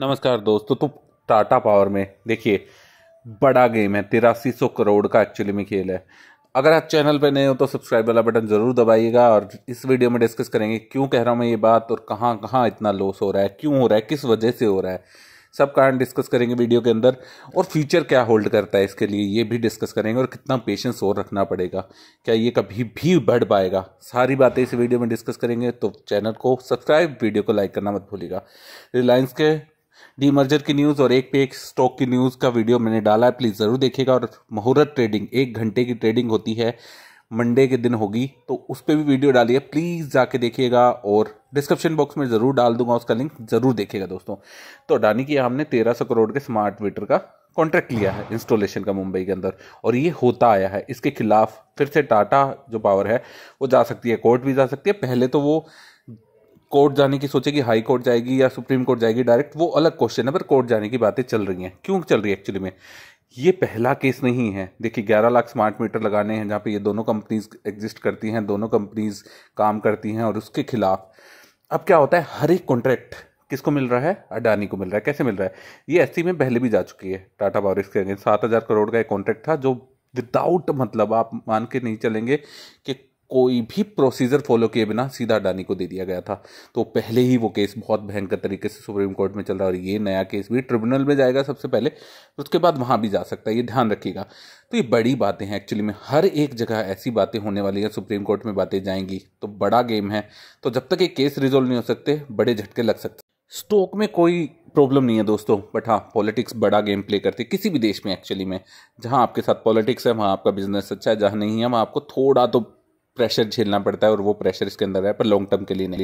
नमस्कार दोस्तों तो टाटा पावर में देखिए बड़ा गेम है तिरासी सौ करोड़ का एक्चुअली में खेल है अगर आप चैनल पर नए हो तो सब्सक्राइब वाला बटन ज़रूर दबाइएगा और इस वीडियो में डिस्कस करेंगे क्यों कह रहा हूँ मैं ये बात और कहाँ कहाँ इतना लॉस हो रहा है क्यों हो रहा है किस वजह से हो रहा है सब कारण डिस्कस करेंगे वीडियो के अंदर और फ्यूचर क्या होल्ड करता है इसके लिए ये भी डिस्कस करेंगे और कितना पेशेंस और रखना पड़ेगा क्या ये कभी भी बढ़ पाएगा सारी बातें इस वीडियो में डिस्कस करेंगे तो चैनल को सब्सक्राइब वीडियो को लाइक करना मत भूलिएगा रिलायंस के डी मर्जर की न्यूज़ और एक पे एक स्टॉक की न्यूज़ का वीडियो मैंने डाला है प्लीज़ ज़रूर देखिएगा और मुहूर्त ट्रेडिंग एक घंटे की ट्रेडिंग होती है मंडे के दिन होगी तो उस पर भी वीडियो डालिए प्लीज़ जाके देखिएगा और डिस्क्रिप्शन बॉक्स में ज़रूर डाल दूंगा उसका लिंक ज़रूर देखिएगा दोस्तों तो अडानी की हमने तेरह सौ करोड़ के स्मार्ट मीटर का कॉन्ट्रैक्ट लिया है इंस्टॉलेशन का मुंबई के अंदर और ये होता आया है इसके खिलाफ फिर से टाटा जो पावर है वो जा सकती है कोर्ट भी जा सकती है पहले तो वो कोर्ट जाने की सोचे कि हाई कोर्ट जाएगी या सुप्रीम कोर्ट जाएगी डायरेक्ट वो अलग क्वेश्चन है पर कोर्ट जाने की बातें चल रही हैं क्यों चल रही है एक्चुअली में ये पहला केस नहीं है देखिए 11 लाख स्मार्ट मीटर लगाने हैं जहाँ पे ये दोनों कंपनीज एग्जिस्ट करती हैं दोनों कंपनीज काम करती हैं और उसके खिलाफ अब क्या होता है हर एक कॉन्ट्रैक्ट किसको मिल रहा है अडानी को मिल रहा है कैसे मिल रहा है ये एस में पहले भी जा चुकी है टाटा पावर के अगेंस्ट सात हज़ार करोड़ का एक कॉन्ट्रैक्ट था जो विदाउट मतलब आप मान के नहीं चलेंगे कि कोई भी प्रोसीजर फॉलो किए बिना सीधा अडानी को दे दिया गया था तो पहले ही वो केस बहुत भयंकर तरीके से सुप्रीम कोर्ट में चल रहा है और ये नया केस भी ट्रिब्यूनल में जाएगा सबसे पहले उसके बाद वहाँ भी जा सकता है ये ध्यान रखिएगा तो ये बड़ी बातें हैं एक्चुअली में हर एक जगह ऐसी बातें होने वाली हैं सुप्रीम कोर्ट में बातें जाएंगी तो बड़ा गेम है तो जब तक ये केस रिजोल्व नहीं हो सकते बड़े झटके लग सकते स्टोक में कोई प्रॉब्लम नहीं है दोस्तों बट हाँ पॉलिटिक्स बड़ा गेम प्ले करते हैं किसी भी देश में एक्चुअली में जहाँ आपके साथ पॉलिटिक्स है वहाँ आपका बिजनेस अच्छा है जहाँ नहीं है वहाँ आपको थोड़ा तो प्रेशर झेलना पड़ता है और वो प्रेशर इसके अंदर है पर लॉन्ग टर्म के लिए नहीं